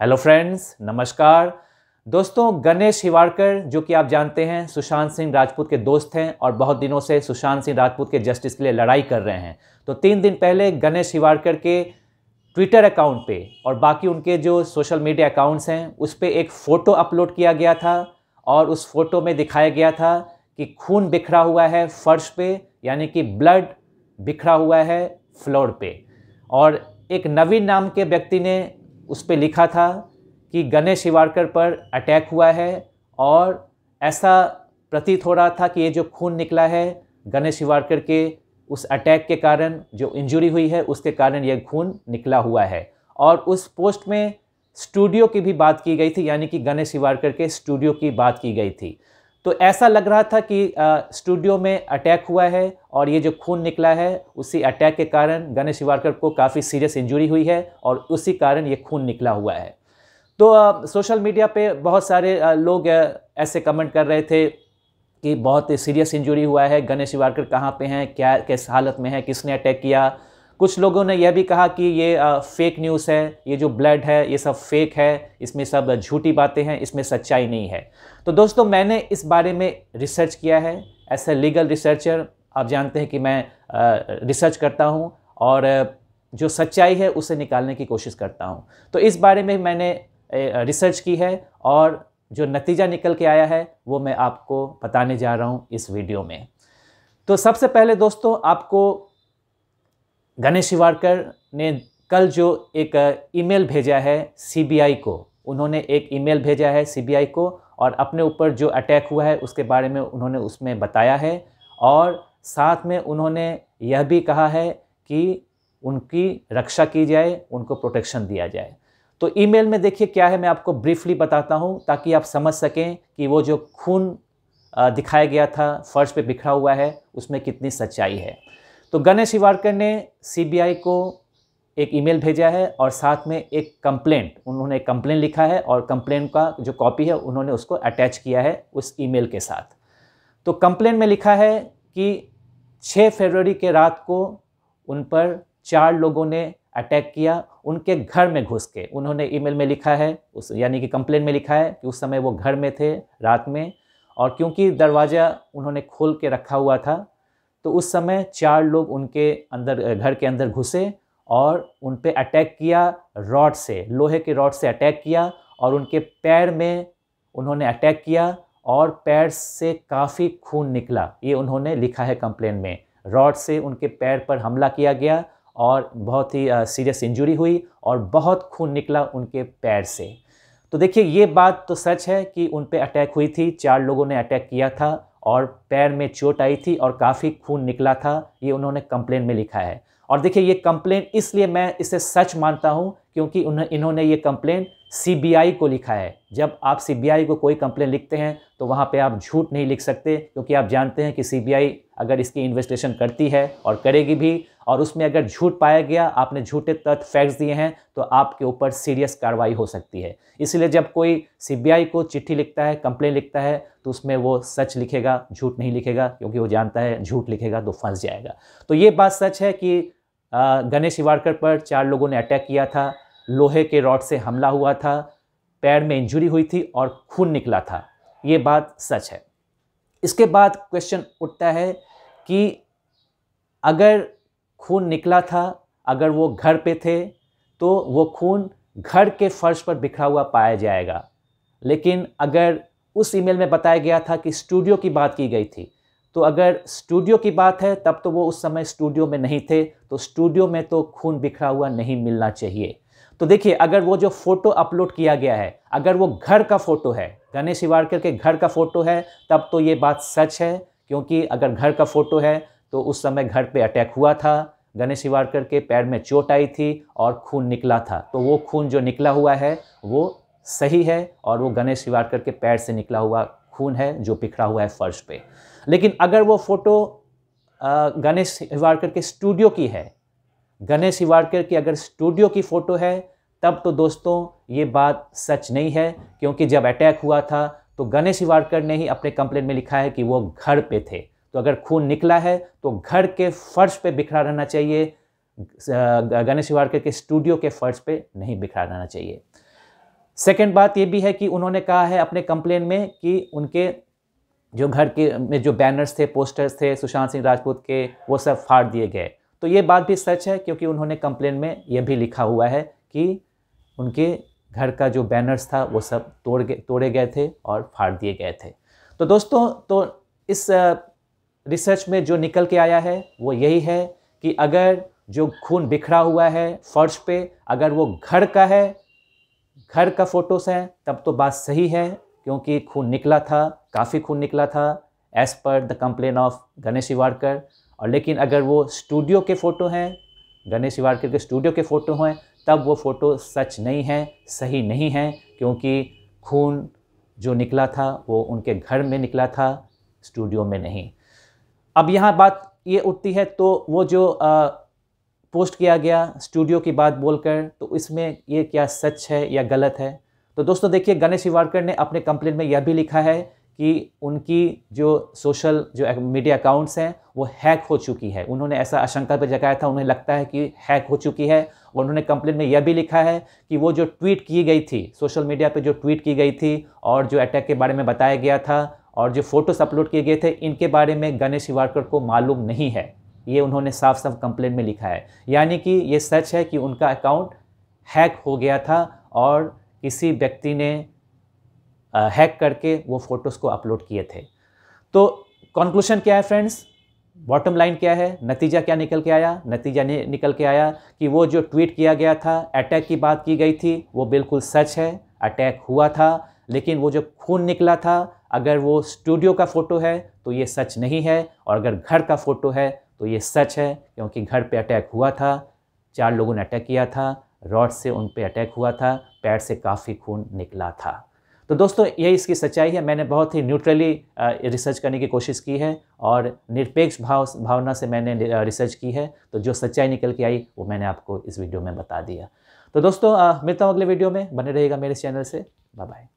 hello friends नमस्कार दोस्तों गणेश हिवाड़कर जो कि आप जानते हैं सुशांत सिंह राजपूत के दोस्त हैं और बहुत दिनों से सुशांत सिंह राजपूत के जस्टिस के लिए लड़ाई कर रहे हैं तो तीन दिन पहले गणेश हिवाड़कर के ट्विटर अकाउंट पे और बाकी उनके जो सोशल मीडिया अकाउंट्स हैं उस पर एक फ़ोटो अपलोड किया गया था और उस फोटो में दिखाया गया था कि खून बिखरा हुआ है फर्श पे यानी कि ब्लड बिखरा हुआ है फ्लोर पे और एक नवीन नाम के व्यक्ति ने उस पर लिखा था कि गणेश शिवाड़कर पर अटैक हुआ है और ऐसा प्रतीत हो रहा था कि ये जो खून निकला है गणेश शिवाड़कर के उस अटैक के कारण जो इंजरी हुई है उसके कारण यह खून निकला हुआ है और उस पोस्ट में स्टूडियो की भी बात की गई थी यानी कि गणेश शिवाड़कर के स्टूडियो की बात की गई थी तो ऐसा लग रहा था कि स्टूडियो में अटैक हुआ है और ये जो खून निकला है उसी अटैक के कारण गणेश शिवारकर को काफ़ी सीरियस इंजरी हुई है और उसी कारण ये खून निकला हुआ है तो आ, सोशल मीडिया पे बहुत सारे आ, लोग आ, ऐसे कमेंट कर रहे थे कि बहुत सीरियस इंजरी हुआ है गणेश शिवारकर कहाँ पे हैं क्या किस हालत में है किसने अटैक किया कुछ लोगों ने यह भी कहा कि ये फेक न्यूज़ है ये जो ब्लड है ये सब फेक है इसमें सब झूठी बातें हैं इसमें सच्चाई नहीं है तो दोस्तों मैंने इस बारे में रिसर्च किया है एज ए लीगल रिसर्चर आप जानते हैं कि मैं रिसर्च करता हूँ और जो सच्चाई है उसे निकालने की कोशिश करता हूँ तो इस बारे में मैंने रिसर्च की है और जो नतीजा निकल के आया है वो मैं आपको बताने जा रहा हूँ इस वीडियो में तो सबसे पहले दोस्तों आपको गणेश शिवाड़कर ने कल जो एक ईमेल भेजा है सीबीआई को उन्होंने एक ईमेल भेजा है सीबीआई को और अपने ऊपर जो अटैक हुआ है उसके बारे में उन्होंने उसमें बताया है और साथ में उन्होंने यह भी कहा है कि उनकी रक्षा की जाए उनको प्रोटेक्शन दिया जाए तो ईमेल में देखिए क्या है मैं आपको ब्रीफली बताता हूँ ताकि आप समझ सकें कि वो जो खून दिखाया गया था फर्श पे बिखरा हुआ है उसमें कितनी सच्चाई है तो गणेश शिवाडकर ने सीबीआई को एक ईमेल भेजा है और साथ में एक कंप्लेंट उन्होंने एक कंप्लेंट लिखा है और कंप्लेंट का जो कॉपी है उन्होंने उसको अटैच किया है उस ईमेल के साथ तो कंप्लेंट में लिखा है कि 6 फरवरी के रात को उन पर चार लोगों ने अटैक किया उनके घर में घुस के उन्होंने ईमेल में लिखा है उस यानी कि कंप्लेंट में लिखा है कि उस समय वो घर में थे रात में और क्योंकि दरवाज़ा उन्होंने खोल के रखा हुआ था तो उस समय चार लोग उनके अंदर घर के अंदर घुसे और उन पर अटैक किया रॉड से लोहे के रॉड से अटैक किया और उनके पैर में उन्होंने अटैक किया और पैर से काफ़ी खून निकला ये उन्होंने लिखा है कंप्लेन में रॉड से उनके पैर पर हमला किया गया और बहुत ही सीरियस इंजरी हुई और बहुत खून निकला उनके पैर से तो देखिए ये बात तो सच है कि उन पर अटैक हुई थी चार लोगों ने अटैक किया था और पैर में चोट आई थी और काफ़ी खून निकला था ये उन्होंने कंप्लेन में लिखा है और देखिए ये कंप्लेन इसलिए मैं इसे सच मानता हूँ क्योंकि उन्हें इन्होंने ये कंप्लेन सीबीआई को लिखा है जब आप सीबीआई को कोई कंप्लेन लिखते हैं तो वहाँ पे आप झूठ नहीं लिख सकते क्योंकि आप जानते हैं कि सीबीआई अगर इसकी इन्वेस्टिगेशन करती है और करेगी भी और उसमें अगर झूठ पाया गया आपने झूठे तथ्य फैक्ट्स दिए हैं तो आपके ऊपर सीरियस कार्रवाई हो सकती है इसलिए जब कोई सी को चिट्ठी लिखता है कंप्लेन लिखता है तो उसमें वो सच लिखेगा झूठ नहीं लिखेगा क्योंकि वो जानता है झूठ लिखेगा तो फंस जाएगा तो ये बात सच है कि गणेश शिवाड़कर पर चार लोगों ने अटैक किया था लोहे के रॉड से हमला हुआ था पैर में इंजुरी हुई थी और खून निकला था ये बात सच है इसके बाद क्वेश्चन उठता है कि अगर खून निकला था अगर वो घर पे थे तो वो खून घर के फर्श पर बिखरा हुआ पाया जाएगा लेकिन अगर उस ईमेल में बताया गया था कि स्टूडियो की बात की गई थी तो अगर स्टूडियो की बात है तब तो वो उस समय स्टूडियो में नहीं थे तो स्टूडियो में तो खून बिखरा हुआ नहीं मिलना चाहिए तो देखिए अगर वो जो फोटो अपलोड किया गया है अगर वो घर का फोटो है गणेश शिवाड़कर के घर का फोटो है तब तो ये बात सच है क्योंकि अगर घर का फोटो है तो उस समय घर पे अटैक हुआ था गणेश शिवाड़कर के पैर में चोट आई थी और खून निकला था तो वो खून जो निकला हुआ है वो सही है और वो गणेश शिवाड़कर के पैर से निकला हुआ खून है जो बिखरा हुआ है फर्श पे लेकिन अगर वो फोटो गणेश शिवाड़कर के स्टूडियो की है गणेश हिवाड़कर की अगर स्टूडियो की फ़ोटो है तब तो दोस्तों ये बात सच नहीं है क्योंकि जब अटैक हुआ था तो गणेश शिवाडकर ने ही अपने कंप्लेन में लिखा है कि वो घर पे थे तो अगर खून निकला है तो घर के फर्श पे बिखरा रहना चाहिए गणेश शिवाडकर के स्टूडियो के फर्श पे नहीं बिखरा रहना चाहिए सेकेंड बात ये भी है कि उन्होंने कहा है अपने कंप्लेन में कि उनके जो घर के में जो बैनर्स थे पोस्टर्स थे सुशांत सिंह राजपूत के वो सब फाड़ दिए गए तो ये बात भी सच है क्योंकि उन्होंने कंप्लेन में यह भी लिखा हुआ है कि उनके घर का जो बैनर्स था वो सब तोड़ गए तोड़े गए थे और फाड़ दिए गए थे तो दोस्तों तो इस रिसर्च में जो निकल के आया है वो यही है कि अगर जो खून बिखरा हुआ है फर्श पे अगर वो घर का है घर का फ़ोटोस है तब तो बात सही है क्योंकि खून निकला था काफ़ी खून निकला था as per the complain of Ganesh Warkar और लेकिन अगर वो स्टूडियो के फ़ोटो हैं गणेश शिवाड़कर के स्टूडियो के फ़ोटो हैं तब वो फ़ोटो सच नहीं है सही नहीं है क्योंकि खून जो निकला था वो उनके घर में निकला था स्टूडियो में नहीं अब यहाँ बात ये उठती है तो वो जो आ, पोस्ट किया गया स्टूडियो की बात बोलकर तो इसमें ये क्या सच है या गलत है तो दोस्तों देखिए गणेश शिवाड़कर ने अपने कंप्लेन में यह भी लिखा है कि उनकी जो सोशल जो मीडिया अकाउंट्स हैं वो हैक हो चुकी है उन्होंने ऐसा आशंका पर जगाया था उन्हें लगता है कि हैक हो चुकी है और उन्होंने कंप्लेन में यह भी लिखा है कि वो जो ट्वीट की गई थी सोशल मीडिया पर जो ट्वीट की गई थी और जो अटैक के बारे में बताया गया था और जो फ़ोटोस अपलोड किए गए थे इनके बारे में गणेश शिवारकर को मालूम नहीं है ये उन्होंने साफ साफ कंप्लेन में लिखा है यानी कि ये सच है कि उनका अकाउंट हैक हो गया था और किसी व्यक्ति ने हैक करके वो फ़ोटोज़ को अपलोड किए थे तो कॉन्क्लूशन क्या है फ्रेंड्स बॉटम लाइन क्या है नतीजा क्या निकल के आया नतीजा निकल के आया कि वो जो ट्वीट किया गया था अटैक की बात की गई थी वो बिल्कुल सच है अटैक हुआ था लेकिन वो जो खून निकला था अगर वो स्टूडियो का फ़ोटो है तो ये सच नहीं है और अगर घर का फ़ोटो है तो ये सच है क्योंकि घर पे अटैक हुआ था चार लोगों ने अटैक किया था रॉड से उन पर अटैक हुआ था पैर से काफ़ी खून निकला था तो दोस्तों यही इसकी सच्चाई है मैंने बहुत ही न्यूट्रली रिसर्च करने की कोशिश की है और निरपेक्ष भाव भावना से मैंने रिसर्च की है तो जो सच्चाई निकल के आई वो मैंने आपको इस वीडियो में बता दिया तो दोस्तों मिलता हूँ अगले वीडियो में बने रहेगा मेरे चैनल से बाय बाय